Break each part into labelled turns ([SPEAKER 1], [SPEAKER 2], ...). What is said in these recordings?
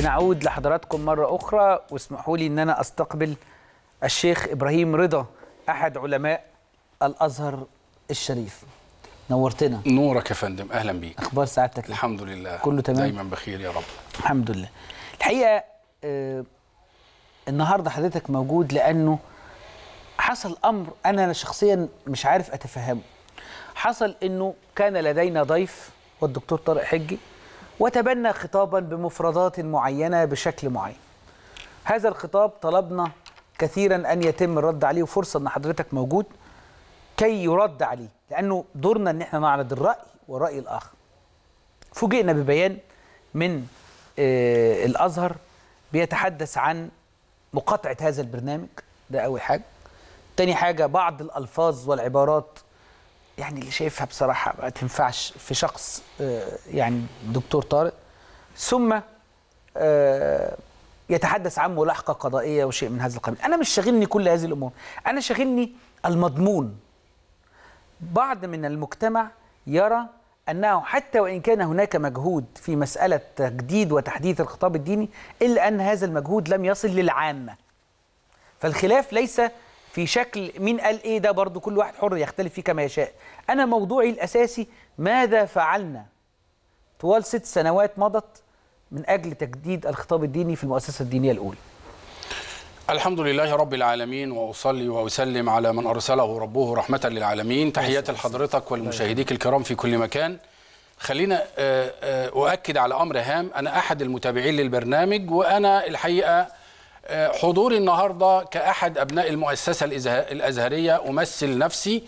[SPEAKER 1] بنعود لحضراتكم مرة أخرى واسمحوا لي أن أنا أستقبل الشيخ إبراهيم رضا أحد علماء
[SPEAKER 2] الأزهر الشريف نورتنا نورك يا فندم أهلا بيك أخبار سعادتك إيه؟ الحمد لله كله تمام دايما بخير يا رب الحمد لله
[SPEAKER 1] الحقيقة آه النهاردة حضرتك موجود لأنه حصل أمر أنا شخصيا مش عارف أتفهمه حصل أنه كان لدينا ضيف والدكتور طارق حجي وتبنى خطابا بمفردات معينة بشكل معين هذا الخطاب طلبنا كثيرا أن يتم الرد عليه وفرصة أن حضرتك موجود كي يرد عليه لأنه دورنا أن احنا نعرض الرأي والرأي الآخر فوجئنا ببيان من آه الأزهر بيتحدث عن مقاطعة هذا البرنامج ده أول حاجة تاني حاجة بعض الألفاظ والعبارات يعني اللي شايفها بصراحه ما تنفعش في شخص آه، يعني دكتور طارق ثم آه، يتحدث عن ملاحقه قضائيه وشيء من هذا القبيل انا مش شاغلني كل هذه الامور انا شاغلني المضمون بعض من المجتمع يرى انه حتى وان كان هناك مجهود في مساله تجديد وتحديث الخطاب الديني الا ان هذا المجهود لم يصل للعامه فالخلاف ليس في شكل مين قال ايه ده برضو كل واحد حر يختلف فيه كما يشاء انا موضوعي الاساسي ماذا فعلنا طوال ست سنوات مضت من اجل تجديد الخطاب الديني في المؤسسه الدينيه الاولى
[SPEAKER 2] الحمد لله رب العالمين وأصلي وأسلم على من أرسله ربه رحمة للعالمين تحيات لحضرتك والمشاهديك الكرام في كل مكان خلينا آه، آه، أؤكد على أمر هام أنا أحد المتابعين للبرنامج وأنا الحقيقة آه، حضوري النهارده كأحد أبناء المؤسسة الأزهرية أمثل نفسي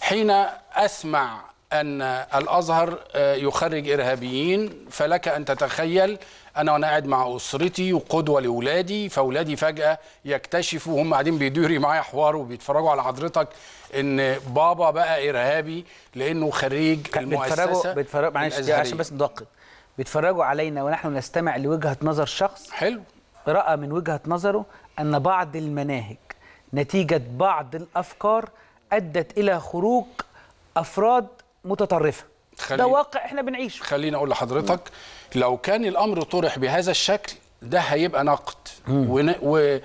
[SPEAKER 2] حين أسمع أن الأزهر آه، يخرج إرهابيين فلك أن تتخيل أنا وأنا قاعد مع أسرتي وقدوة لأولادي فأولادي فجأة يكتشفوا هم قاعدين بيدوري معايا حوار وبيتفرجوا على حضرتك إن بابا بقى إرهابي لأنه خريج المؤسسة بيتفرجوا بيتفرجوا معلش عشان بس ندقق
[SPEAKER 1] بيتفرجوا علينا ونحن نستمع لوجهة نظر شخص حلو رأى من وجهة نظره أن بعض المناهج نتيجة بعض الأفكار أدت إلى خروج أفراد متطرفة
[SPEAKER 2] ده واقع احنا بنعيشه خليني أقول لحضرتك م. لو كان الأمر طرح بهذا الشكل ده هيبقى نقد ون... و...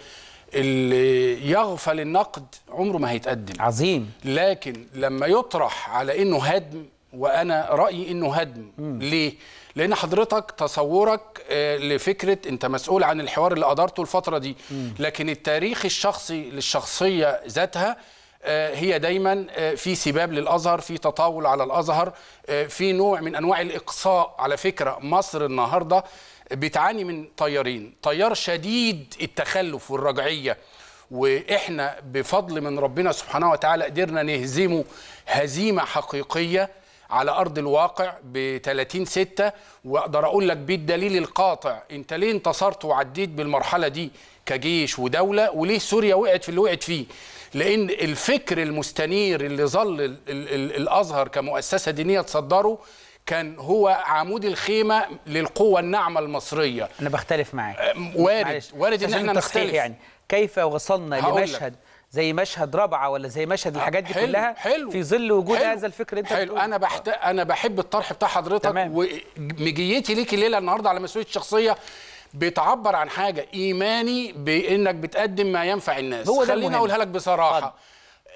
[SPEAKER 2] اللي يغفل النقد عمره ما هيتقدم عظيم لكن لما يطرح على انه هدم وانا رايي انه هدم م. ليه لان حضرتك تصورك آه، لفكره انت مسؤول عن الحوار اللي ادارته الفتره دي لكن التاريخ الشخصي للشخصيه ذاتها آه، هي دايما آه، في سباب للازهر في تطاول على الازهر في نوع من انواع الاقصاء على فكره مصر النهارده بتعاني من طيارين طيار شديد التخلف والرجعيه واحنا بفضل من ربنا سبحانه وتعالى قدرنا نهزمه هزيمه حقيقيه على ارض الواقع ب 30 6 واقدر اقول لك بالدليل القاطع انت ليه انتصرت وعديت بالمرحله دي كجيش ودوله وليه سوريا وقعت في اللي وقعت فيه لان الفكر المستنير اللي ظل الازهر كمؤسسه دينيه تصدره كان هو عمود الخيمه للقوه الناعمه المصريه انا بختلف معاك وارد وارد ان احنا نختلف يعني
[SPEAKER 1] كيف وصلنا لمشهد لك. زي مشهد رابعه ولا زي مشهد آه، الحاجات دي حلو كلها حلو
[SPEAKER 2] في ظل وجود حلو هذا الفكر انت حلو انا بحت... انا بحب الطرح بتاع حضرتك ومجيتي ليك الليله النهارده على مسؤوليه الشخصيه بتعبر عن حاجه ايماني بانك بتقدم ما ينفع الناس هو ده خليني اقولها لك بصراحه فضل.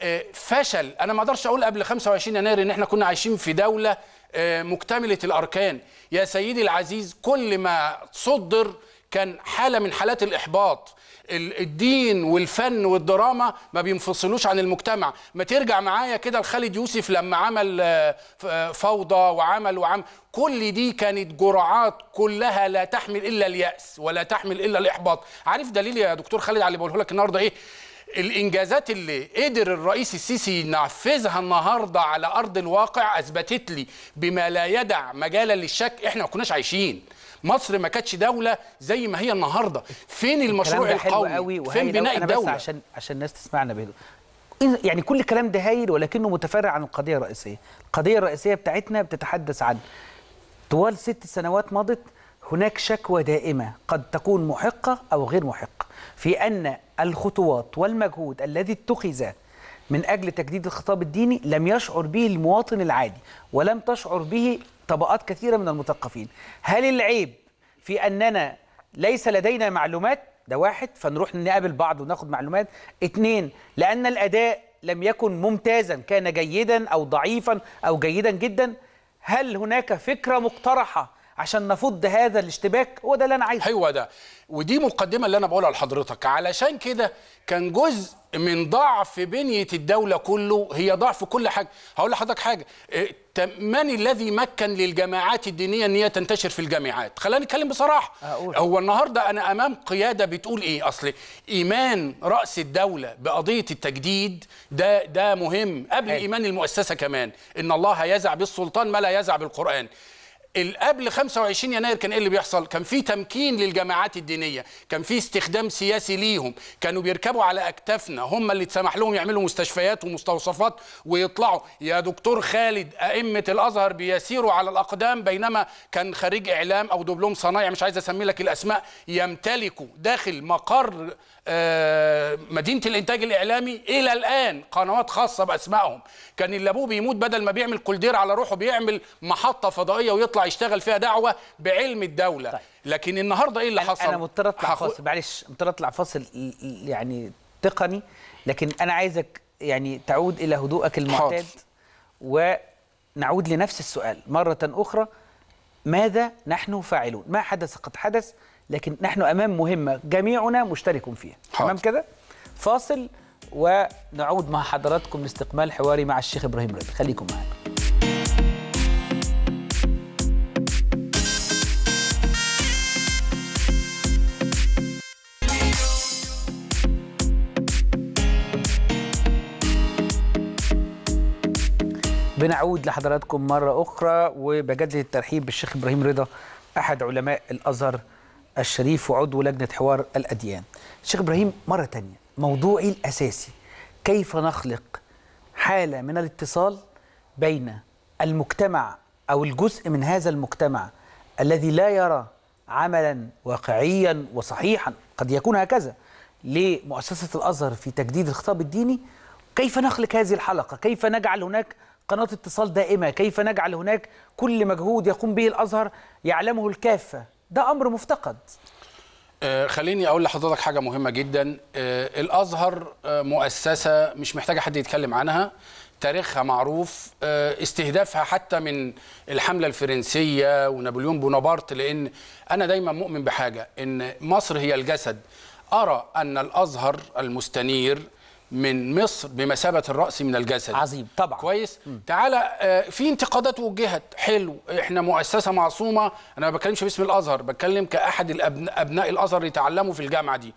[SPEAKER 2] آه، فشل انا ما اقدرش اقول قبل 25 يناير ان احنا كنا عايشين في دوله آه، مكتمله الاركان يا سيدي العزيز كل ما صدر كان حاله من حالات الاحباط الدين والفن والدراما ما بينفصلوش عن المجتمع ما ترجع معايا كده لخالد يوسف لما عمل آه، فوضى وعمل وعمل كل دي كانت جرعات كلها لا تحمل الا الياس ولا تحمل الا الاحباط عارف دليل يا دكتور خالد على اللي بقوله لك النهارده ايه الانجازات اللي قدر الرئيس السيسي ينفذها النهارده على ارض الواقع اثبتت لي بما لا يدع مجالا للشك احنا ما كناش عايشين مصر ما كانتش دوله زي ما هي النهارده فين المشروع القومي فين بناء الدوله بس عشان عشان الناس تسمعنا بيه.
[SPEAKER 1] يعني كل الكلام ده هايل ولكنه متفرع عن القضيه الرئيسيه القضيه الرئيسيه بتاعتنا بتتحدث عن طوال ست سنوات مضت هناك شكوى دائمه قد تكون محقه او غير محقه في ان الخطوات والمجهود الذي اتخذ من أجل تجديد الخطاب الديني لم يشعر به المواطن العادي ولم تشعر به طبقات كثيرة من المثقفين هل العيب في أننا ليس لدينا معلومات ده واحد فنروح نقابل بعض وناخد معلومات اثنين لأن الأداء لم يكن ممتازا كان جيدا أو ضعيفا أو جيدا جدا هل هناك فكرة مقترحة عشان
[SPEAKER 2] نفض هذا الاشتباك هو ده اللي انا عايزه ايوه ده ودي مقدمه اللي انا بقولها لحضرتك علشان كده كان جزء من ضعف بنيه الدوله كله هي ضعف كل حاجه هقول لحضرتك حاجه إيه، من الذي مكن للجماعات الدينيه ان هي تنتشر في الجامعات خلينا نتكلم بصراحه أقول. هو النهارده انا امام قياده بتقول ايه اصل ايمان راس الدوله بقضيه التجديد ده ده مهم قبل هي. ايمان المؤسسه كمان ان الله يزع بالسلطان ما لا يزع بالقران قبل 25 يناير كان ايه اللي بيحصل؟ كان في تمكين للجماعات الدينيه، كان في استخدام سياسي ليهم، كانوا بيركبوا على اكتافنا، هم اللي اتسمح لهم يعملوا مستشفيات ومستوصفات ويطلعوا، يا دكتور خالد ائمه الازهر بيسيروا على الاقدام بينما كان خريج اعلام او دبلوم صنايع مش عايز اسمي لك الاسماء يمتلكوا داخل مقر آه، مدينه الانتاج الاعلامي الى الان قنوات خاصه باسمائهم، كان اللي ابوه بيموت بدل ما بيعمل كولدير على روحه بيعمل محطه فضائيه ويطلع يشتغل فيها دعوه بعلم الدوله طيب. لكن النهارده ايه اللي حصل انا مضطر اطلع حخو... فاصل
[SPEAKER 1] معلش مضطر اطلع فاصل يعني تقني لكن انا عايزك يعني تعود الى هدوءك المعتاد حاضر. ونعود لنفس السؤال مره اخرى ماذا نحن فاعلون ما حدث قد حدث لكن نحن امام مهمه جميعنا مشترك فيها تمام كده فاصل ونعود مع حضراتكم لاستقبال حواري مع الشيخ ابراهيم رضي خليكم معنا بنعود لحضراتكم مرة أخرى وبجدل الترحيب بالشيخ إبراهيم رضا أحد علماء الأزهر الشريف وعضو لجنة حوار الأديان الشيخ إبراهيم مرة تانية موضوعي الأساسي كيف نخلق حالة من الاتصال بين المجتمع أو الجزء من هذا المجتمع الذي لا يرى عملا واقعيا وصحيحا قد يكون هكذا لمؤسسة الأزهر في تجديد الخطاب الديني كيف نخلق هذه الحلقة كيف نجعل هناك قناة اتصال دائمة كيف نجعل هناك كل مجهود يقوم به الأزهر يعلمه الكافة ده أمر مفتقد
[SPEAKER 2] آه، خليني أقول لحضرتك حاجة مهمة جدا آه، الأزهر آه، مؤسسة مش محتاجة حد يتكلم عنها تاريخها معروف استهدافها حتى من الحملة الفرنسية ونابليون بونابرت لأن أنا دايما مؤمن بحاجة أن مصر هي الجسد أرى أن الأزهر المستنير من مصر بمثابه الراس من الجسد عظيم طبعا كويس م. تعالى آه، في انتقادات وجهت حلو احنا مؤسسه معصومه انا ما بتكلمش باسم الازهر بتكلم كاحد الابناء ابناء الازهر اللي تعلموا في الجامعه دي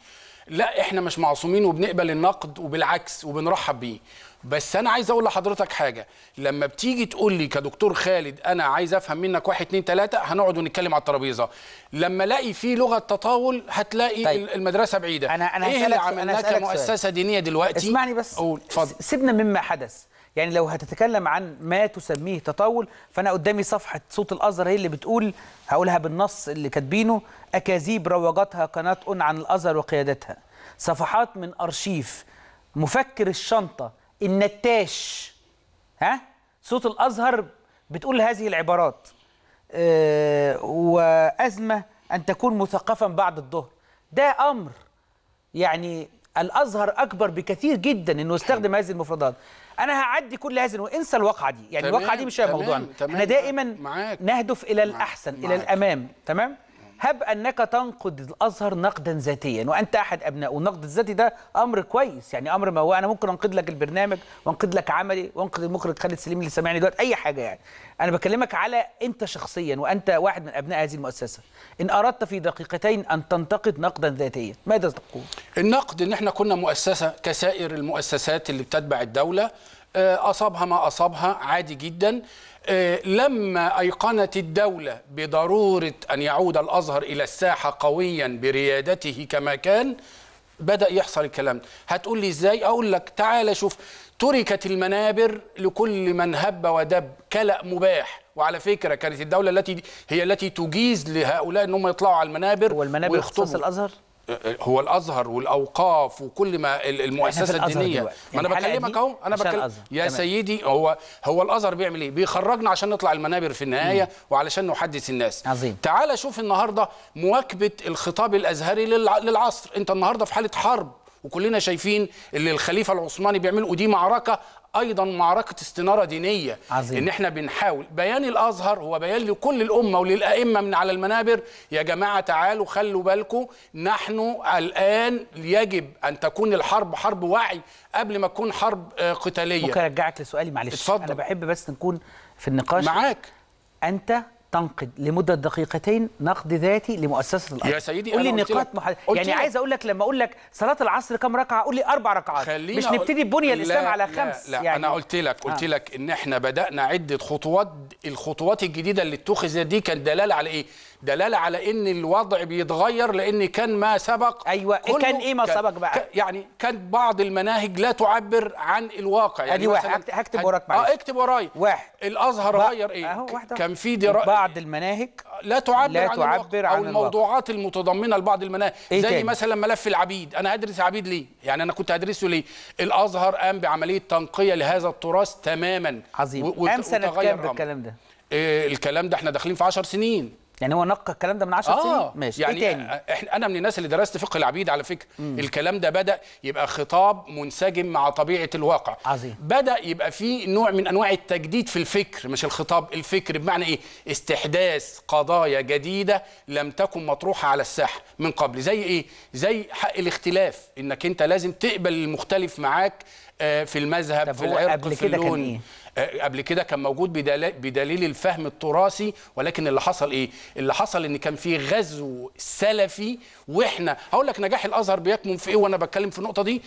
[SPEAKER 2] لا احنا مش معصومين وبنقبل النقد وبالعكس وبنرحب بيه بس انا عايز اقول لحضرتك حاجه لما بتيجي تقول لي كدكتور خالد انا عايز افهم منك واحد اتنين ثلاثة هنقعد ونتكلم على الترابيزه لما الاقي في لغه تطاول هتلاقي طيب. المدرسه بعيده انا انا ايه اللي عملناه كمؤسسه سؤال.
[SPEAKER 1] دينيه دلوقتي اسمعني بس قول اتفضل سيبنا مما حدث يعني لو هتتكلم عن ما تسميه تطاول فانا قدامي صفحه صوت الازهر هي اللي بتقول هقولها بالنص اللي كاتبينه اكاذيب روجتها قناه عن الازهر وقيادتها صفحات من ارشيف مفكر الشنطه النتاش ها صوت الازهر بتقول هذه العبارات آه، وازمه ان تكون مثقفا بعد الظهر ده امر يعني الازهر اكبر بكثير جدا انه يستخدم هذه المفردات انا هعدي كل هذه وانسى انسى الواقعه دي يعني الواقعه دي مش هي موضوعنا احنا دائما معاك. نهدف الى معاك. الاحسن معاك. الى الامام تمام هب انك تنقد الازهر نقدا ذاتيا وانت احد ابناء والنقد الذاتي ده امر كويس يعني امر ما هو انا ممكن انقد لك البرنامج وانقد لك عملي وانقد المخرج خالد سليم اللي سامعني دلوقتي اي حاجه يعني انا بكلمك على انت شخصيا وانت واحد من ابناء هذه
[SPEAKER 2] المؤسسه ان اردت في دقيقتين ان تنتقد نقدا ذاتيا ماذا تقول النقد ان احنا كنا مؤسسه كسائر المؤسسات اللي بتتبع الدوله آه، اصابها ما اصابها عادي جدا آه، لما أيقنت الدولة بضرورة أن يعود الأزهر إلى الساحة قويا بريادته كما كان بدأ يحصل الكلام هتقول لي إزاي أقول لك تعال شوف تركت المنابر لكل من هب ودب كلأ مباح وعلى فكرة كانت الدولة التي هي التي تجيز لهؤلاء أنهم يطلعوا على المنابر والمنابر اختصاص الأزهر هو الازهر والاوقاف وكل ما المؤسسه الدينيه ما يعني انا بكلمك اهو انا بكلم يا سيدي هو هو الازهر بيعمل ايه بيخرجنا عشان نطلع المنابر في النهايه مم. وعلشان نحدث الناس عظيم. تعال شوف النهارده مواكبه الخطاب الازهري للعصر انت النهارده في حاله حرب وكلنا شايفين اللي الخليفه العثماني بيعمله ودي معركه ايضا معركه استناره دينيه عظيم. ان احنا بنحاول بيان الازهر هو بيان لكل الامه وللائمه من على المنابر يا جماعه تعالوا خلوا بالكم نحن الان يجب ان تكون الحرب حرب وعي قبل ما تكون حرب آه، قتاليه ممكن ارجعك لسؤالي معلش اتفضل.
[SPEAKER 1] انا بحب بس نكون في النقاش معاك انت تنقد لمده دقيقتين نقد ذاتي لمؤسسه الارض يا سيدي قول لي نقاط محدده يعني لك. عايز اقول لك لما اقول لك صلاه العصر كم ركعه قول لي اربع ركعات مش نبتدي بنيه الاسلام على خمس لا, لا يعني انا
[SPEAKER 2] قلت لك قلت آه. لك ان احنا بدانا عده خطوات الخطوات الجديده اللي اتخذت دي كان دلاله على ايه دلاله على ان الوضع بيتغير لان كان ما سبق ايوه كان ايه ما كان سبق بقى يعني كان بعض المناهج لا تعبر عن الواقع يعني واحد هكتب وراك معلش اه اكتب ورايا واحد الازهر غير ايه كان في دراسه بعض المناهج لا تعبر لا عن تعبر عن او عن الموضوعات المتضمنه لبعض المناهج إيه زي تاني؟ مثلا ملف العبيد انا ادرس عبيد ليه يعني انا كنت ادرسه ليه الازهر قام بعمليه تنقيه لهذا التراث تماما عظيم و... وت... سنه كام الكلام ده إيه، الكلام ده احنا داخلين في 10 سنين يعني هو نقى الكلام ده من 10 آه سنين ماشي إيه يعني إيه تاني؟ احنا انا من الناس اللي درست فقه العبيد على فكره مم. الكلام ده بدا يبقى خطاب منسجم مع طبيعه الواقع عظيم. بدا يبقى في نوع من انواع التجديد في الفكر مش الخطاب الفكر بمعنى ايه استحداث قضايا جديده لم تكن مطروحه على الساحه من قبل زي ايه زي حق الاختلاف انك انت لازم تقبل المختلف معاك آه، في المذهب في العرق في اللون إيه؟ قبل كده كان موجود بدليل الفهم التراثي ولكن اللي حصل ايه اللي حصل ان كان في غزو سلفي واحنا هقول لك نجاح الازهر بيكمن في ايه وانا بتكلم في النقطه دي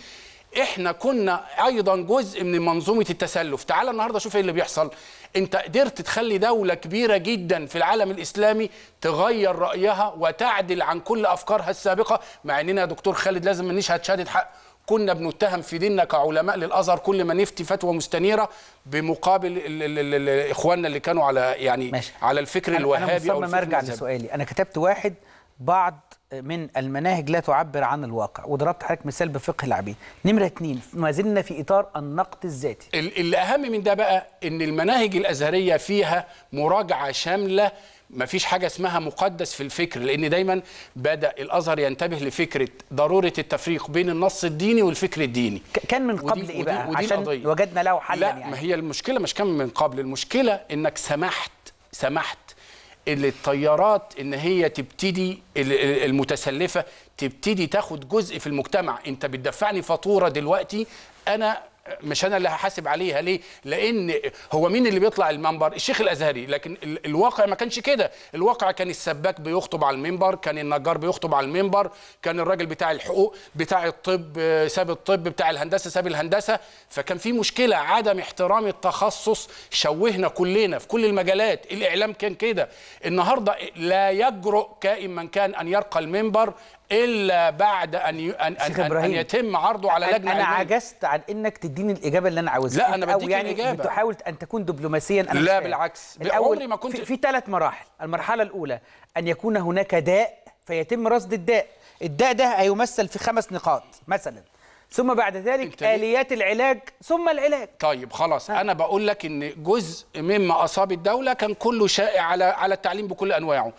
[SPEAKER 2] احنا كنا ايضا جزء من منظومه التسلف تعال النهارده شوف ايه اللي بيحصل انت قدرت تخلي دوله كبيره جدا في العالم الاسلامي تغير رايها وتعدل عن كل افكارها السابقه مع اننا يا دكتور خالد لازم نشهد شهاده حق كنا بنتهم في ديننا كعلماء للازهر كل ما نفتي فتوى مستنيره بمقابل اخواننا اللي كانوا على يعني ماشي. على الفكر أنا الوهابي انا او ارجع لسؤالي
[SPEAKER 1] انا كتبت واحد بعض من المناهج لا تعبر عن الواقع وضربت حضرتك مثال بفقه العبيد نمرة اثنين ما زلنا في إطار النقد الذاتي
[SPEAKER 2] الأهم من ده بقى أن المناهج الأزهرية فيها مراجعة شاملة ما فيش حاجة اسمها مقدس في الفكر لأن دايما بدأ الأزهر ينتبه لفكرة ضرورة التفريق بين النص الديني والفكر الديني كان من قبل إيه ودي إيه بقى ودي عشان قضية. وجدنا له حل لا يعني. ما هي المشكلة مش كان من قبل المشكلة إنك سمحت سمحت اللي التيارات ان هي تبتدي المتسلفه تبتدي تاخد جزء في المجتمع انت بتدفعني فاتوره دلوقتي انا مش انا اللي هحاسب عليها ليه لان هو مين اللي بيطلع المنبر الشيخ الازهري لكن الواقع ما كانش كده الواقع كان السباك بيخطب على المنبر كان النجار بيخطب على المنبر كان الراجل بتاع الحقوق بتاع الطب ساب الطب بتاع الهندسه ساب الهندسه فكان في مشكله عدم احترام التخصص شوهنا كلنا في كل المجالات الاعلام كان كده النهارده لا يجرؤ كائن من كان ان يرقى المنبر الا بعد ان ان, أن, أن يتم عرضه على لجنه انا علمية.
[SPEAKER 1] عجزت عن انك تديني الاجابه اللي انا عاوزها لا انا بديك يعني الإجابة. بتحاول ان تكون دبلوماسيا أنا لا بالعكس عمري ما كنت في ثلاث مراحل المرحله الاولى ان يكون هناك داء فيتم رصد الداء الداء ده هيمثل في خمس نقاط مثلا
[SPEAKER 2] ثم بعد ذلك اليات العلاج ثم العلاج طيب خلاص ها. انا بقول لك ان جزء مما اصاب الدوله كان كله شائع على على التعليم بكل انواعه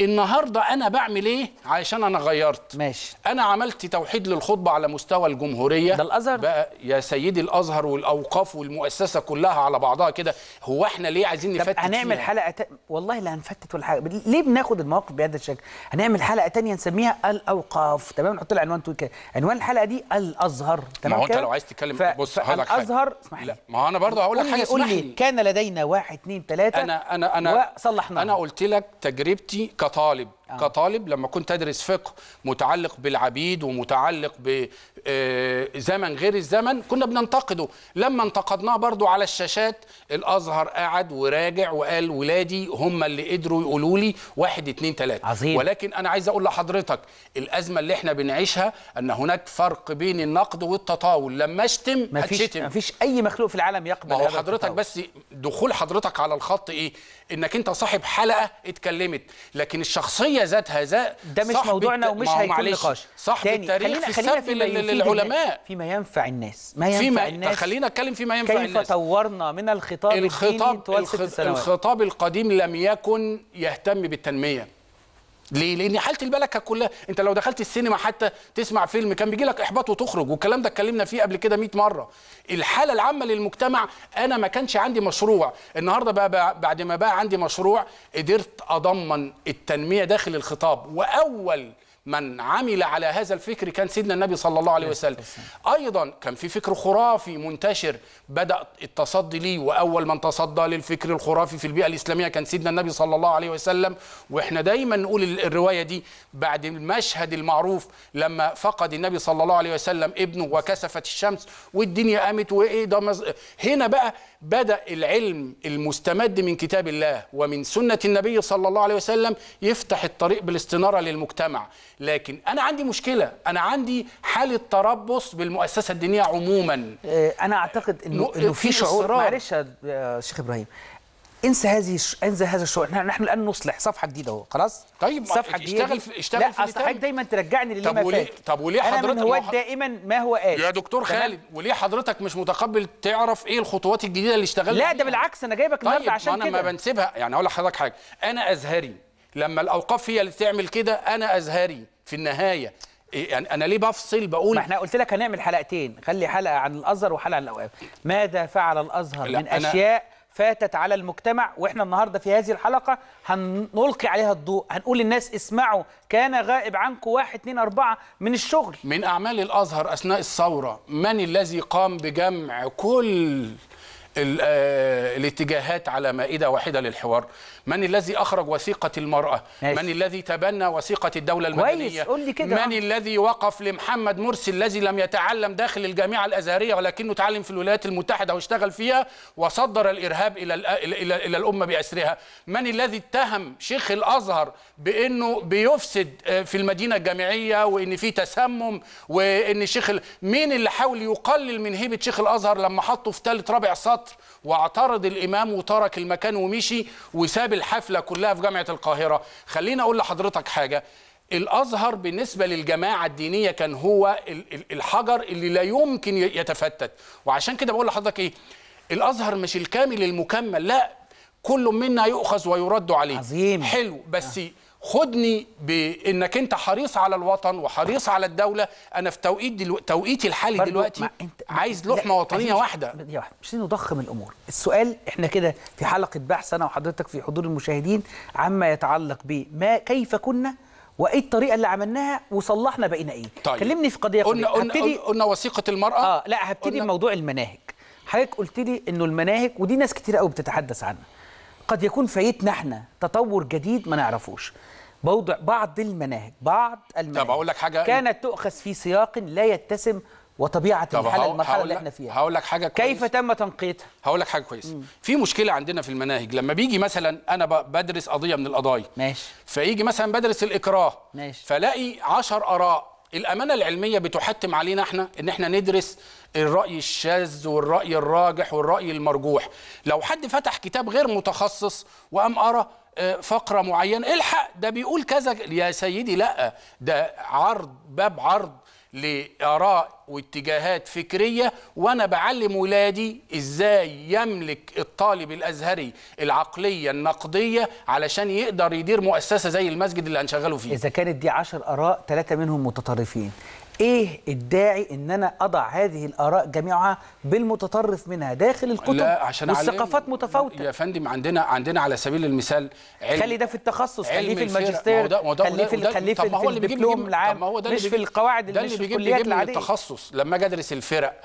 [SPEAKER 2] النهارده انا بعمل ايه علشان انا غيرت ماشي انا عملت توحيد للخطبه على مستوى الجمهوريه ده الازهر بقى يا سيدي الازهر والاوقاف والمؤسسه كلها على بعضها كده هو احنا ليه عايزين نفتت طب هنعمل فيها؟ حلقه
[SPEAKER 1] ت... والله لا هنفتت ولا حاجه ليه بناخد المواقف بهذا الشكل هنعمل حلقه ثانيه نسميها الاوقاف تمام نحط لها عنوان كده عنوان الحلقه دي الازهر تمام ما هو انت لو
[SPEAKER 2] عايز تتكلم ف... بص هقول لك حاجه الازهر اسمح لي ما انا برضه هقول لك حاجه اسمح لي
[SPEAKER 1] كان لدينا واحد اثنين ثلاثه انا
[SPEAKER 2] انا انا وصلحنا انا قلت لك تجربتي ك طالب آه. كطالب لما كنت ادرس فقه متعلق بالعبيد ومتعلق بزمن آه، غير الزمن كنا بننتقده لما انتقدناه برضو على الشاشات الازهر قعد وراجع وقال ولادي هم اللي قدروا يقولوا لي واحد اتنين تلاته عظيم. ولكن انا عايز اقول لحضرتك الازمه اللي احنا بنعيشها ان هناك فرق بين النقد والتطاول لما اشتم ما فيش, ما فيش اي مخلوق في العالم يقبل ما هو حضرتك بس دخول حضرتك على الخط ايه انك انت صاحب حلقه اتكلمت لكن الشخصيه ذاتها ذات ده مش موضوعنا ومش هيكون نقاش صح التاريخ خلينا في خلينا فيما العلماء
[SPEAKER 1] فيما ينفع الناس ما ينفع فيما الناس خلينا
[SPEAKER 2] نتكلم فيما ينفع كيف الناس كيف طورنا من الخطاب الخطاب الخطاب القديم لم يكن يهتم بالتنميه ليه؟ لان حاله البلكه كلها انت لو دخلت السينما حتى تسمع فيلم كان بيجي لك احباط وتخرج والكلام ده اتكلمنا فيه قبل كده 100 مره الحاله العامه للمجتمع انا ما كانش عندي مشروع النهارده بقى بعد ما بقى عندي مشروع قدرت اضمن التنميه داخل الخطاب واول من عمل على هذا الفكر كان سيدنا النبي صلى الله عليه وسلم ايضا كان في فكر خرافي منتشر بدا التصدي ليه واول من تصدى للفكر الخرافي في البيئه الاسلاميه كان سيدنا النبي صلى الله عليه وسلم واحنا دايما نقول الروايه دي بعد المشهد المعروف لما فقد النبي صلى الله عليه وسلم ابنه وكسفت الشمس والدنيا قامت وايه ده مز... هنا بقى بدا العلم المستمد من كتاب الله ومن سنه النبي صلى الله عليه وسلم يفتح الطريق بالاستناره للمجتمع لكن انا عندي مشكله انا عندي حاله تربص بالمؤسسه الدينيه عموما آه، انا اعتقد انه انه في شعور معلش
[SPEAKER 1] يا شيخ ابراهيم انسى هذه انسى هذا الشعور احنا نحن الان نصلح صفحه جديده اهو خلاص
[SPEAKER 2] طيب صفحه جديده اشتغل في اشتغل لا اصل حضرتك
[SPEAKER 1] دايما ترجعني للي ما فات طب وليه حضرتك انا هو
[SPEAKER 2] دائما ما هو قال يا دكتور خالد وليه حضرتك مش متقبل تعرف ايه الخطوات الجديده اللي اشتغلت لا ده بالعكس انا جايبك النهارده طيب عشان كده طيب انا ما بنسيبها يعني اقول لحضرتك حاجه انا ازهري لما الاوقاف هي اللي تعمل كده انا ازهري في النهايه إيه، يعني انا ليه بفصل بقول ما احنا قلت لك هنعمل حلقتين خلي حلقه عن الازهر وحلقه عن الاوقاف ماذا فعل الازهر من اشياء
[SPEAKER 1] فاتت على المجتمع واحنا النهارده في هذه الحلقه هنلقي عليها الضوء هنقول
[SPEAKER 2] للناس اسمعوا كان غائب عنكم واحد اثنين اربعه من الشغل من اعمال الازهر اثناء الثوره من الذي قام بجمع كل آه، الاتجاهات على مائده واحده للحوار من الذي أخرج وثيقة المرأة ماشي. من الذي تبنى وثيقة الدولة المدنية كده من الذي وقف لمحمد مرسي الذي لم يتعلم داخل الجامعة الأزهرية ولكنه تعلم في الولايات المتحدة واشتغل فيها وصدر الإرهاب إلى, إلى, إلى الأمة بأسرها من الذي اتهم شيخ الأزهر بأنه بيفسد آه، في المدينة الجامعية وأن في تسمم وأن شيخ ال... مين اللي حاول يقلل من هيبة شيخ الأزهر لما حطه في ثالث رابع سطر واعترض الإمام وترك المكان ومشي وساب الحفله كلها في جامعه القاهره خليني اقول لحضرتك حاجه الازهر بالنسبه للجماعه الدينيه كان هو الحجر اللي لا يمكن يتفتت وعشان كده بقول لحضرتك ايه الازهر مش الكامل المكمل لا كل منا يؤخذ ويرد عليه عظيم حلو بس آه. خدني بانك انت حريص على الوطن وحريص على الدوله انا في توقيت دلو... توقيتي الحالي دلوقتي انت... عايز لحمه وطنيه واحده
[SPEAKER 1] مش نضخم الامور السؤال احنا كده في حلقه بحث انا وحضرتك في حضور المشاهدين عما يتعلق بما كيف كنا وايه الطريقه اللي عملناها وصلحنا بقينا ايه طيب. كلمني في قضيه قلنا قلنا, هبتدي...
[SPEAKER 2] قلنا وثيقه المراه اه
[SPEAKER 1] لا هبتدي قلنا... بموضوع المناهج حضرتك قلت لي انه المناهج ودي ناس كتير قوي بتتحدث عنها قد يكون فايتنا احنا تطور جديد ما نعرفوش بوضع بعض المناهج بعض
[SPEAKER 2] المناهج طب اقول لك حاجه كانت
[SPEAKER 1] تؤخذ في سياق لا يتسم وطبيعه الحاله المرحله اللي احنا فيها هقول لك حاجه كويس كيف تم تنقيتها هقول لك حاجه كويسه
[SPEAKER 2] في مشكله عندنا في المناهج لما بيجي مثلا انا بدرس قضيه من القضايا ماشي فيجي مثلا بدرس الاكراه ماشي فلاقي 10 اراء الامانه العلميه بتحتم علينا احنا ان احنا ندرس الراي الشاذ والراي الراجح والراي المرجوح لو حد فتح كتاب غير متخصص وقام قرا آه، فقره معينه الحق ده بيقول كذا يا سيدي لا ده عرض باب عرض لآراء واتجاهات فكرية وأنا بعلم ولادي إزاي يملك الطالب الأزهري العقلية النقدية علشان يقدر يدير مؤسسة زي المسجد اللي هنشغله فيه إذا
[SPEAKER 1] كانت دي عشر آراء ثلاثة منهم متطرفين ايه الداعي ان انا اضع هذه الاراء جميعها بالمتطرف منها داخل الكتب لا عشان والثقافات
[SPEAKER 2] متفاوته يا فندم عندنا عندنا على سبيل المثال علم خلي ده في التخصص خليه في الماجستير خليه في خليه في الدبلوم العام مش في القواعد اللي مش في الكليات العاديه التخصص لما اجي ادرس الفرق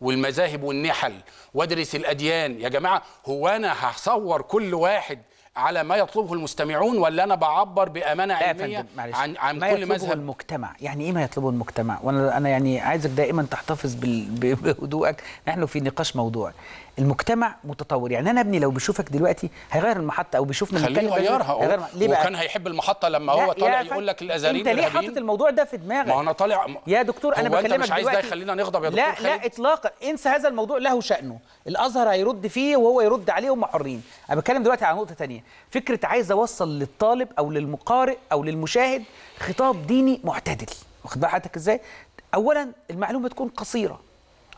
[SPEAKER 2] والمذاهب والنحل وادرس الاديان يا جماعه هو انا هصور كل واحد على ما يطلبه المستمعون ولا انا بعبر بامانه علميه عن عن ما كل مذهب
[SPEAKER 1] المجتمع يعني ايه ما يطلبه المجتمع وانا انا يعني عايزك دائما تحتفظ بهدوءك نحن في نقاش موضوعي المجتمع متطور يعني انا ابني لو بيشوفك دلوقتي هيغير المحطه او بيشوفنا خليه يغيرها ليه بقى؟ وكان
[SPEAKER 2] هيحب المحطه لما هو طالع يقول لك الازارين انت ليه حاطط الموضوع ده في دماغك؟ ما انا طالع يا دكتور انا بكلمك دلوقتي مش عايز ده يخلينا نغضب يا دكتور لا لا
[SPEAKER 1] اطلاقا انسى هذا الموضوع له شانه الازهر هيرد فيه وهو يرد عليه هم حرين انا بتكلم دلوقتي على نقطه ثانيه فكره عايز اوصل للطالب او للمقارئ او للمشاهد خطاب ديني معتدل واخد بقى حضرتك ازاي اولا المعلومه تكون قصيره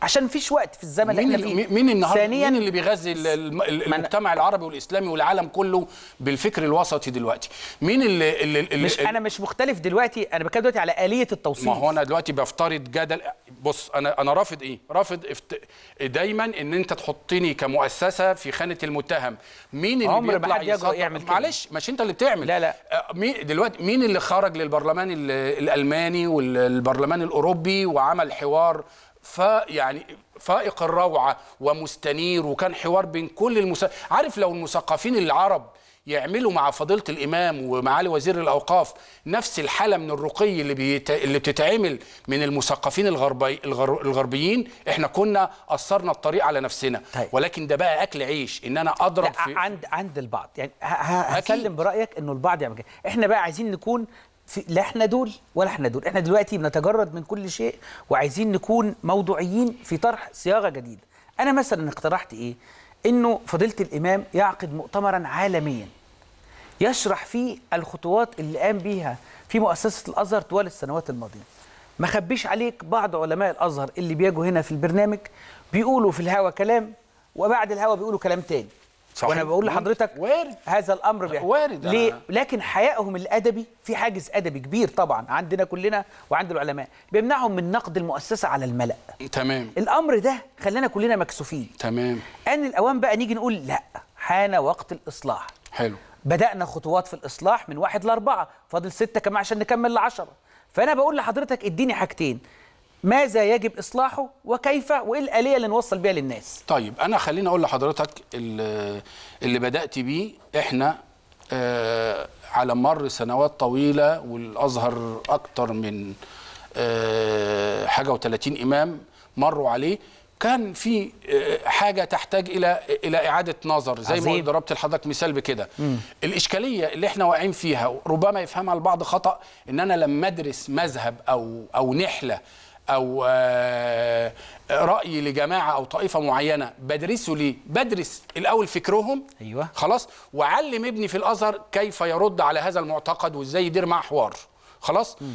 [SPEAKER 1] عشان مفيش وقت في الزمن اللي احنا فيه مين النهارده مين اللي بيغذي
[SPEAKER 2] المجتمع العربي والاسلامي والعالم كله بالفكر الوسطي دلوقتي مين اللي, اللي, اللي مش اللي انا
[SPEAKER 1] مش مختلف دلوقتي انا بتكلم دلوقتي على اليه التوصيل ما هو
[SPEAKER 2] انا دلوقتي بفترض جدل بص انا انا رافض ايه رافض افت... دايما ان انت تحطني كمؤسسه في خانه المتهم مين اللي عمر بيطلع يصدق يعمل كده. معلش مش انت اللي بتعمل لا لا آه، مين دلوقتي مين اللي خرج للبرلمان الالماني والبرلمان الاوروبي وعمل حوار فيعني فائق الروعه ومستنير وكان حوار بين كل المس... عارف لو المثقفين العرب يعملوا مع فضيله الامام ومعالي وزير الاوقاف نفس الحاله من الرقي اللي بيت... اللي بتتعمل من المثقفين الغربي... الغر... الغربيين احنا كنا اثرنا الطريق على نفسنا طيب. ولكن ده بقى اكل عيش ان انا اضرب في... عند عند البعض يعني
[SPEAKER 1] ه... هسلم برايك انه البعض يعمل كده احنا بقى عايزين نكون في لا احنا دول ولا احنا دول احنا دلوقتي بنتجرد من كل شيء وعايزين نكون موضوعيين في طرح صياغه جديده انا مثلا اقترحت ايه انه فضيله الامام يعقد مؤتمرا عالميا يشرح فيه الخطوات اللي قام بيها في مؤسسه الازهر طوال السنوات الماضيه ما خبيش عليك بعض علماء الازهر اللي بيجوا هنا في البرنامج بيقولوا في الهوا كلام وبعد الهوا بيقولوا كلام تاني صحيح. وانا بقول لحضرتك وارد. هذا الامر بيحصل وارد ليه لكن حيائهم الادبي في حاجز ادبي كبير طبعا عندنا كلنا وعند العلماء بيمنعهم من نقد المؤسسه على الملا تمام الامر ده خلانا كلنا مكسوفين تمام ان الاوان بقى نيجي نقول لا حان وقت الاصلاح حلو بدانا خطوات في الاصلاح من واحد لاربعه فاضل سته كمان عشان نكمل لعشره فانا بقول لحضرتك اديني حاجتين ماذا يجب اصلاحه وكيف وايه الاليه اللي نوصل بيها للناس
[SPEAKER 2] طيب انا خليني اقول لحضرتك اللي, اللي بدات بيه احنا آه على مر سنوات طويله والازهر اكتر من آه حاجه و30 امام مروا عليه كان في آه، حاجه تحتاج الى الى اعاده نظر زي عزيب. ما ضربت لحضرتك مثال بكده الاشكاليه اللي احنا واقعين فيها ربما يفهمها البعض خطا ان انا لما ادرس مذهب او او نحله او آه، راي لجماعه او طائفه معينه بدرسه ليه بدرس الاول فكرهم ايوه خلاص وعلم ابني في الازهر كيف يرد على هذا المعتقد وازاي يدير معاه حوار خلاص م.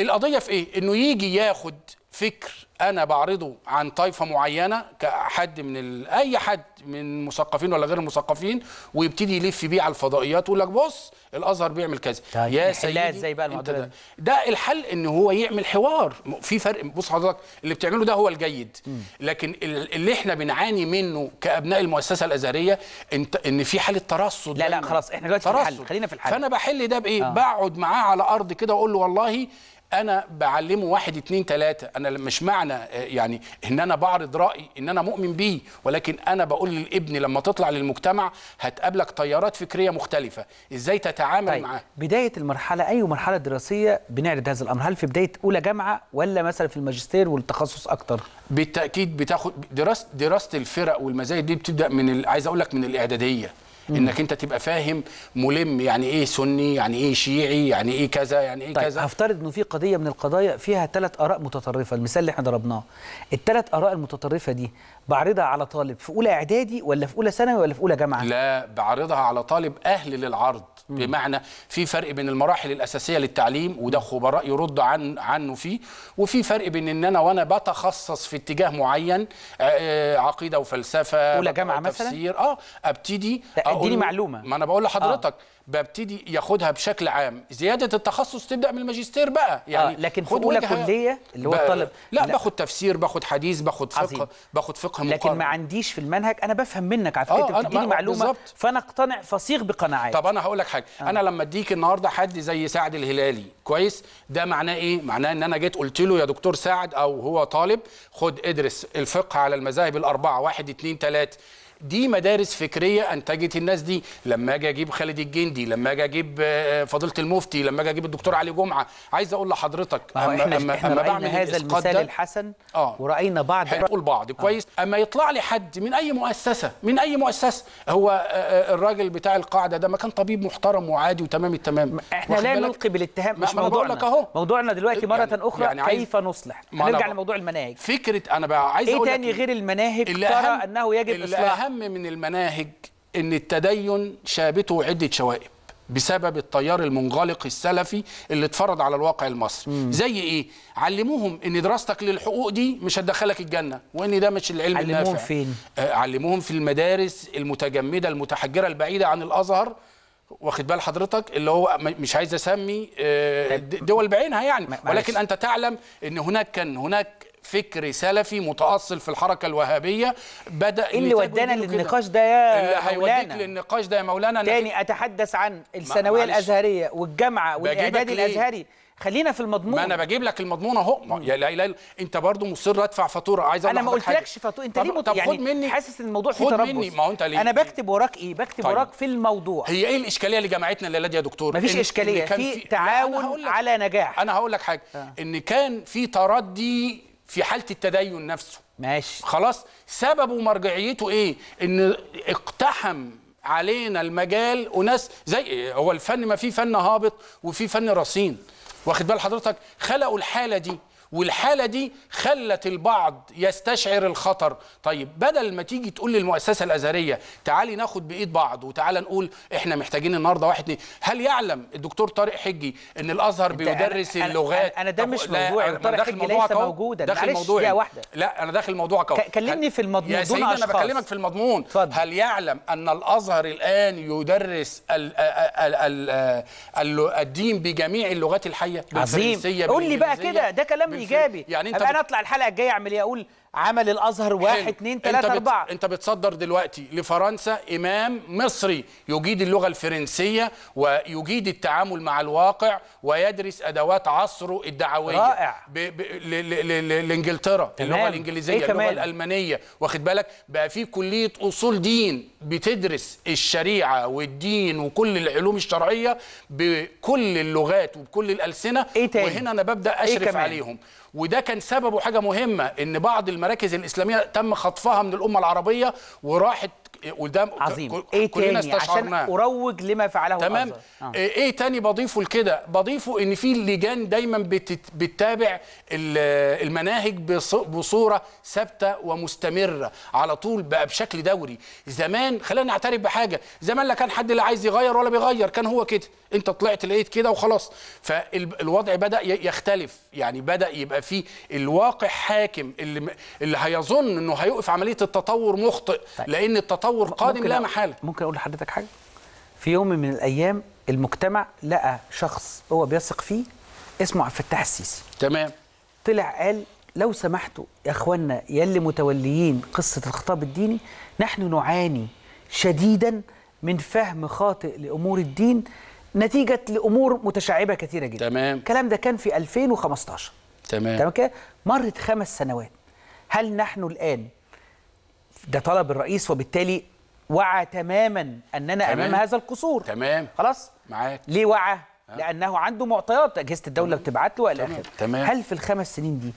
[SPEAKER 2] القضيه في ايه انه يجي ياخد فكر انا بعرضه عن طائفه معينه كحد من ال... اي حد من المثقفين ولا غير المثقفين ويبتدي يلف بيه على الفضائيات ويقول لك بص الازهر بيعمل كذا طيب يا سيدي ازاي بقى ده, ده الحل ان هو يعمل حوار في فرق بص حضرتك اللي بتعمله ده هو الجيد م. لكن اللي احنا بنعاني منه كابناء المؤسسه الازهريه انت ان في حاله ترصد لا لا خلاص احنا دلوقتي في الحل خلينا في الحل فانا بحل ده بايه آه. بقعد معاه على ارض كده واقول له والله انا بعلمه واحد اتنين تلاته انا مش معنى آه، يعني ان انا بعرض رأي ان انا مؤمن بيه ولكن انا بقول للابن لما تطلع للمجتمع هتقابلك تيارات فكريه مختلفه ازاي تتعامل طيب معاها بدايه المرحله
[SPEAKER 1] اي مرحله دراسيه بنعرض هذا الامر هل في بدايه اولى جامعه ولا مثلا في الماجستير والتخصص اكتر
[SPEAKER 2] بالتاكيد بتاخد دراسه دراسه الفرق والمزايا دي بتبدا من عايز اقول لك من الاعداديه انك انت تبقى فاهم ملم يعني ايه سني يعني ايه شيعي يعني ايه كذا يعني ايه طيب كذا
[SPEAKER 1] هفترض انه في قضيه من القضايا فيها ثلاث اراء متطرفه المثال اللي احنا ضربناه الثلاث اراء المتطرفه دي بعرضها على طالب في اولى اعدادي ولا في اولى ثانوي ولا في
[SPEAKER 2] اولى جامعه لا بعرضها على طالب اهل للعرض مم. بمعنى في فرق بين المراحل الاساسيه للتعليم وده خبراء يرد عن عنه فيه وفي فرق بين ان انا وانا بتخصص في اتجاه معين آه، عقيده وفلسفه اولى جامعه مثلا تفسير اه ابتدي اديني معلومه ما انا بقول لحضرتك آه. ببتدي ياخدها بشكل عام زياده التخصص تبدا من الماجستير بقى آه، يعني آه لكن في اولى كليه اللي هو الطالب لا, لا باخد تفسير باخد حديث باخد فقه عظيم. باخد فقه مقارنة. لكن ما عنديش في المنهج انا بفهم منك على آه، فكره آه انت بتديني معلومه بالزبط. فانا اقتنع فصيغ بقناعاتي طب انا هقول لك حاجه آه. انا لما اديك النهارده حد زي سعد الهلالي كويس ده معناه ايه معناه ان انا جيت قلت له يا دكتور سعد او هو طالب خد ادرس الفقه على المذاهب الاربعه واحد اتنين تلاته دي مدارس فكريه انتجت الناس دي لما اجي اجيب خالد الجندي لما اجي اجيب آه، فضيله المفتي لما اجي اجيب الدكتور علي جمعه عايز اقول لحضرتك اما احنا, أما احنا أما بعمل هذا المثال الحسن آه. وراينا بعض هنقول بعض آه. كويس اما يطلع لي حد من اي مؤسسه من اي مؤسسه هو آه، آه، الراجل بتاع القاعده ده ما كان طبيب محترم وعادي وتمام التمام احنا لا نلقي بالاتهام مش موضوعنا اهو
[SPEAKER 1] موضوعنا دلوقتي مره يعني اخرى يعني كيف نصلح نرجع
[SPEAKER 2] لموضوع المناهج فكره انا بقى عايز إيه اقول ايه تاني غير المناهج ترى انه يجب اصلاح الأهم من المناهج أن التدين شابته عدة شوائب بسبب التيار المنغلق السلفي اللي اتفرض على الواقع المصري مم. زي ايه علموهم ان دراستك للحقوق دي مش هتدخلك الجنه وان ده مش العلم علموهم النافع علموهم فين آه، علموهم في المدارس المتجمده المتحجره البعيده عن الازهر واخد بال حضرتك اللي هو مش عايز اسمي آه، طيب. دول بعينها يعني ولكن انت تعلم ان هناك كان هناك فكر سلفي متأصل في الحركة الوهابية بدأ إيه اللي ودانا للنقاش ده يا مولانا للنقاش ده يا مولانا تاني أتحدث عن الثانوية الأزهرية والجامعة والإعدادي الأزهري خلينا في المضمون ما انا بجيب لك المضمون اهو يا لا لا انت برضو مصر ادفع فاتوره عايز انا ما قلتلكش فاتوره انت ليه مت... طب يعني خد
[SPEAKER 1] مني حاسس ان الموضوع فيه تربص مني ما هو انت ليه انا
[SPEAKER 2] بكتب وراك ايه بكتب طيب. وراك في الموضوع هي ايه الاشكاليه اللي جمعتنا الليله يا دكتور مفيش اشكاليه في تعاون على نجاح انا هقول لك حاجه آه. ان كان في تردي في حاله التدين نفسه ماشي خلاص سببه ومرجعيته ايه ان اقتحم علينا المجال اناس زي هو الفن ما في فن هابط وفي فن رصين واخد بال حضرتك خلقوا الحاله دي والحالة دي خلت البعض يستشعر الخطر طيب بدل ما تيجي تقول للمؤسسة الأزهرية تعالي ناخد بإيد بعض وتعالى نقول إحنا محتاجين النهاردة واحد اتنين هل يعلم الدكتور طارق حجي أن الأزهر بيدرس أنا اللغات أنا ده مش موضوع طارق حجي ليس موجودا داخل موضوع واحدة لا أنا داخل موضوع كو كلمني في المضمون يا سيدي أنا بكلمك في المضمون فضل. هل يعلم أن الأزهر الآن يدرس الـ الـ الـ الـ الـ الدين بجميع اللغات الحية عظيم قول لي بقى كده ده كلام ايجابي يعني انت انا اطلع الحلقه الجايه اعمل ايه اقول عمل الازهر واحد اثنين ثلاثة أربعة انت بتصدر دلوقتي لفرنسا امام مصري يجيد اللغه الفرنسيه ويجيد التعامل مع الواقع ويدرس ادوات عصره الدعويه رائع ب... ب... ل... ل... ل... لانجلترا اللغه إيه الانجليزيه اللغه الالمانيه واخد بالك بقى في كليه اصول دين بتدرس الشريعه والدين وكل العلوم الشرعيه بكل اللغات وبكل الالسنه إيه وهنا انا ببدا إيه اشرف إيه عليهم وده كان سببه حاجه مهمه ان بعض الم... المراكز الاسلاميه تم خطفها من الامه العربيه وراحت وده عظيم ايه تاني عشان اروج لما فعله تمام آه. إيه،, ايه تاني بضيفه لكده بضيفه ان في لجان دايما بتتابع المناهج بصوره ثابته ومستمره على طول بقى بشكل دوري زمان خلينا نعترف بحاجه زمان لا كان حد لا عايز يغير ولا بيغير كان هو كده انت طلعت لقيت كده وخلاص فالوضع بدا يختلف يعني بدا يبقى في الواقع حاكم اللي اللي هيظن انه هيوقف عمليه التطور مخطئ طيب. لان التطور تطور قادم لا محاله
[SPEAKER 1] ممكن اقول لحضرتك حاجه في يوم من الايام المجتمع لقى شخص هو بيثق فيه اسمه عبد الفتاح السيسي تمام طلع قال لو سمحتوا يا اخوانا يا اللي متوليين قصه الخطاب الديني نحن نعاني شديدا من فهم خاطئ لامور الدين نتيجه لامور متشعبه كثيره جدا تمام الكلام ده كان في 2015 تمام تمام كده مرت خمس سنوات هل نحن الان ده طلب الرئيس وبالتالي وعى تماما اننا تمام. امام هذا القصور تمام خلاص معاك ليه وعى أه. لانه عنده معطيات اجهزه الدوله بتبعت له والى اخره هل في الخمس سنين دي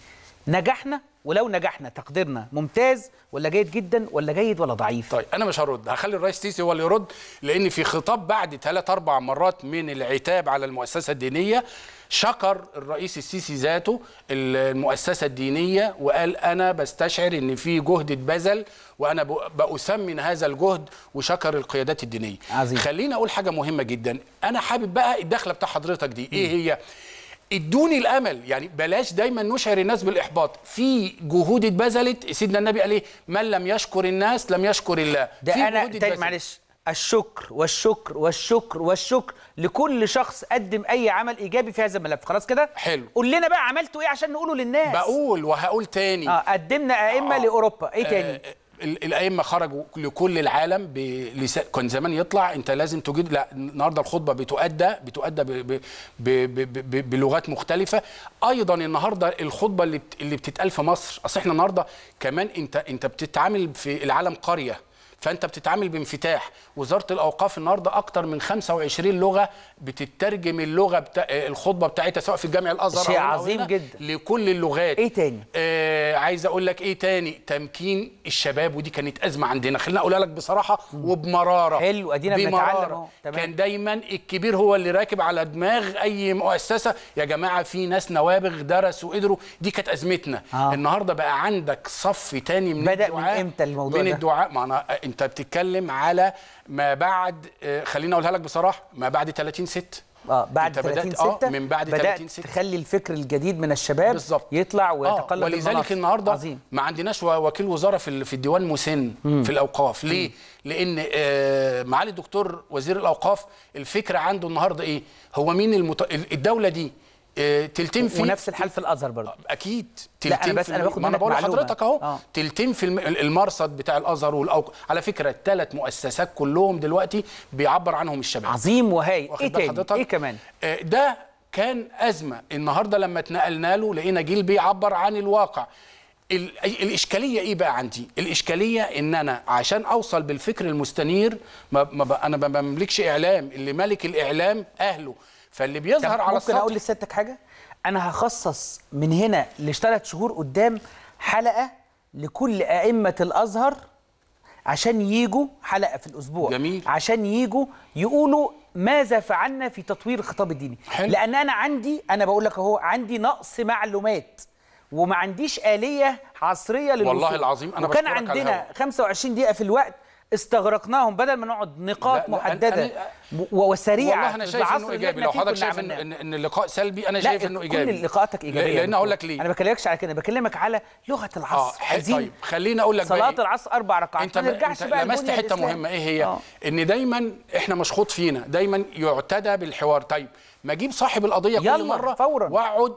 [SPEAKER 1] نجحنا ولو نجحنا تقديرنا ممتاز ولا جيد جدا ولا جيد ولا
[SPEAKER 2] ضعيف طيب انا مش هرد هخلي الرئيس سيسي هو اللي يرد لان في خطاب بعد ثلاث اربع مرات من العتاب على المؤسسه الدينيه شكر الرئيس السيسي ذاته المؤسسه الدينيه وقال انا بستشعر ان في جهد اتبذل وانا بأثمن هذا الجهد وشكر القيادات الدينيه عظيم. خليني اقول حاجه مهمه جدا انا حابب بقى الدخله بتاع حضرتك دي ايه هي ادوني الامل يعني بلاش دايما نشعر الناس بالاحباط في جهود اتبذلت سيدنا النبي قال ايه من لم يشكر الناس لم يشكر الله ده في انا طيب تاني معلش الشكر والشكر والشكر والشكر لكل شخص قدم اي عمل ايجابي في هذا الملف خلاص كده حلو قول لنا بقى عملتوا ايه عشان نقوله للناس بقول وهقول تاني اه قدمنا ائمه آه. لاوروبا ايه آه، تاني آه. الائمه خرجوا لكل العالم بلسان كان زمان يطلع انت لازم تجد لا النهارده الخطبه بتؤدى بتؤدى بـ بـ بـ بلغات مختلفه ايضا النهارده الخطبه اللي اللي بتتقال في مصر اصل احنا النهارده كمان انت انت بتتعامل في العالم قريه فانت بتتعامل بانفتاح وزاره الاوقاف النهارده اكتر من 25 لغه بتترجم اللغه بتا... الخطبه بتاعتها سواء في جامع الازهر شيء عظيم جدا لكل اللغات ايه تاني آه عايز اقول لك ايه تاني تمكين الشباب ودي كانت ازمه عندنا خلينا اقولها لك بصراحه وبمراره حلو ادينا بنتعلم كان دايما الكبير هو اللي راكب على دماغ اي مؤسسه يا جماعه في ناس نوابغ درسوا قدروا دي كانت ازمتنا آه. النهارده بقى عندك صف تاني من بدا الدعاء من امتى الموضوع ده من الدعاء ما انا آه، انت بتتكلم على ما بعد آه، خليني اقولها لك بصراحه ما بعد 30 6 اه بعد 30 6 آه من بعد 30
[SPEAKER 1] 6 تخلي الفكر الجديد من الشباب بالزبط. يطلع آه، ويتقلب آه ولذلك النهارده
[SPEAKER 2] عظيم. ما عندناش وكيل وزاره في الديوان مسن مم. في الاوقاف ليه مم. لان آه معالي الدكتور وزير الاوقاف الفكره عنده النهارده ايه هو مين المت... الدوله دي آه، تلتين في ونفس الحال في الازهر برضه آه، اكيد تلتين لا انا بس انا باخد ما انا بقول لحضرتك اهو آه. تلتين في المرصد بتاع الازهر والاوق على فكره الثلاث مؤسسات كلهم دلوقتي بيعبر عنهم الشباب عظيم وهاي ايه تاني حضرتك. ايه كمان ده كان ازمه النهارده لما اتنقلنا له لقينا جيل بيعبر عن الواقع الاشكاليه ايه بقى عندي الاشكاليه ان انا عشان اوصل بالفكر المستنير ما انا ما بملكش اعلام اللي ملك الاعلام اهله فاللي بيظهر على السطح ممكن اقول
[SPEAKER 1] لسيادتك حاجه انا هخصص من هنا لثلاث شهور قدام حلقه لكل ائمه الازهر عشان يجوا حلقه في الاسبوع جميل. عشان يجوا يقولوا ماذا فعلنا في تطوير الخطاب الديني حلو. لان انا عندي انا بقول لك اهو عندي نقص معلومات وما عنديش آلية عصرية للوصول والله العظيم أنا وكان عندنا 25 دقيقة في الوقت استغرقناهم بدل ما نقعد نقاط لا محدده لا وسريعه والله انا شايف انه ايجابي لو حضرتك شايف إن,
[SPEAKER 2] ان اللقاء سلبي انا شايف انه ايجابي كل لقاءاتك ايجابيه لان اقول لك ليه
[SPEAKER 1] انا ما بكلمكش على كده بكلمك على لغه آه،
[SPEAKER 2] العصر اه حزين طيب خليني اقول لك صلاه إيه. العصر اربع ركعات انت ما ترجعش بقى لمست حته الإسلام. مهمه ايه هي آه. ان دايما احنا مشخوط فينا دايما يعتدى بالحوار طيب ما اجيب صاحب القضيه كل مره فورا واقعد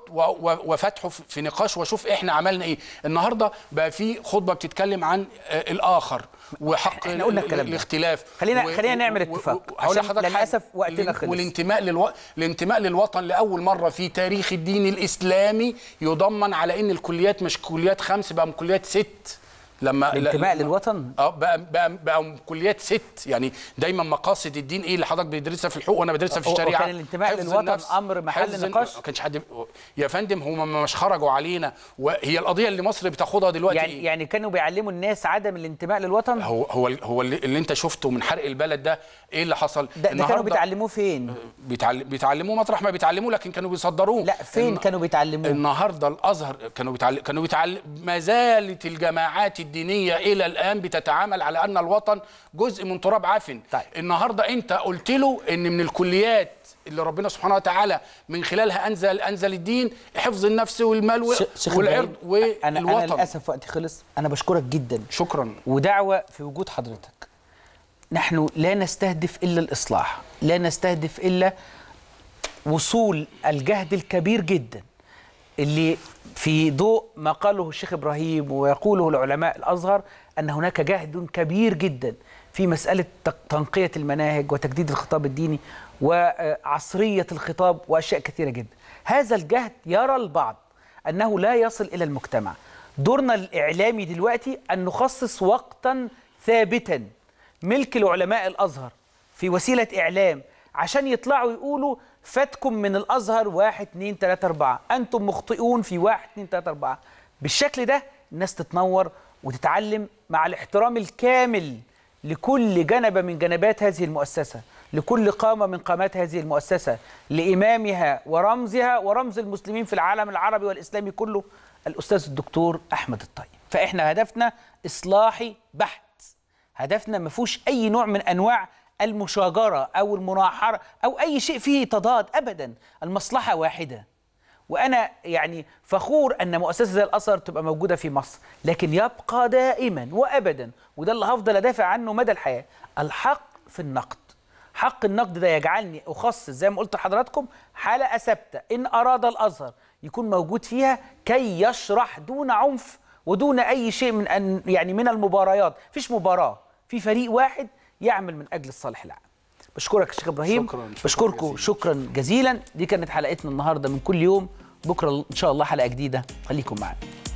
[SPEAKER 2] وافتحه في نقاش واشوف احنا عملنا ايه النهارده بقى في خطبه بتتكلم عن آه، الاخر وحق احنا قلنا الكلام الاختلاف خلينا و... خلينا نعمل اتفاق عشان للاسف وقتنا خلص والانتماء للو... الانتماء للوطن لاول مره في تاريخ الدين الاسلامي يضمن على ان الكليات مش كليات خمس بقى كليات ست لما الانتماء للوطن اه بقى بقى بقى كليات ست يعني دايما مقاصد الدين ايه اللي حضرتك بتدرسها في الحقوق وانا بدرسها في الشريعه كان الانتماء للوطن امر محل نقاش ما كانش حد يا فندم هم مش خرجوا علينا وهي القضيه اللي مصر بتاخدها دلوقتي يعني يعني كانوا بيعلموا الناس عدم الانتماء للوطن هو هو هو اللي, اللي انت شفته من حرق البلد ده ايه اللي حصل ده, ده كانوا بيتعلموه فين آه، بيتعلم بيتعلموه مطرح ما بيتعلموه لكن كانوا بيصدروه لا فين كانوا بيتعلموه النهارده الازهر كانوا بيتعلم كانوا بيتعلم ما زالت الجماعات الدينيه الى الان بتتعامل على ان الوطن جزء من تراب عفن طيب. النهارده انت قلت له ان من الكليات اللي ربنا سبحانه وتعالى من خلالها انزل انزل الدين حفظ النفس والمال والعرض والوطن أنا, انا للاسف
[SPEAKER 1] وقتي خلص انا بشكرك جدا شكرا ودعوه في وجود حضرتك نحن لا نستهدف الا الاصلاح لا نستهدف الا وصول الجهد الكبير جدا اللي في ضوء ما قاله الشيخ إبراهيم ويقوله العلماء الأزهر أن هناك جهد كبير جدا في مسألة تنقية المناهج وتجديد الخطاب الديني وعصرية الخطاب وأشياء كثيرة جدا هذا الجهد يرى البعض أنه لا يصل إلى المجتمع دورنا الإعلامي دلوقتي أن نخصص وقتا ثابتا ملك العلماء الأزهر في وسيلة إعلام عشان يطلعوا يقولوا فاتكم من الازهر 1 2 3 4 انتم مخطئون في 1 2 3 4 بالشكل ده الناس تتنور وتتعلم مع الاحترام الكامل لكل جنبة من جنبات هذه المؤسسة لكل قامة من قامات هذه المؤسسة لإمامها ورمزها ورمز المسلمين في العالم العربي والإسلامي كله الأستاذ الدكتور أحمد الطيب فإحنا هدفنا إصلاحي بحت هدفنا ما فيهوش أي نوع من أنواع المشاجرة أو المناحرة أو أي شيء فيه تضاد أبدا المصلحة واحدة وأنا يعني فخور أن مؤسسة زي الأثر تبقى موجودة في مصر لكن يبقى دائما وأبدا وده اللي هفضل أدافع عنه مدى الحياة الحق في النقد حق النقد ده يجعلني أخصص زي ما قلت لحضراتكم حلقة ثابتة إن أراد الأزهر يكون موجود فيها كي يشرح دون عنف ودون أي شيء من أن يعني من المباريات فيش مباراة في فريق واحد يعمل من اجل الصالح العام بشكرك الشيخ ابراهيم شكرا بشكركم شكرا جزيلا دي كانت حلقتنا النهارده من كل يوم بكره ان شاء الله حلقه جديده خليكم معانا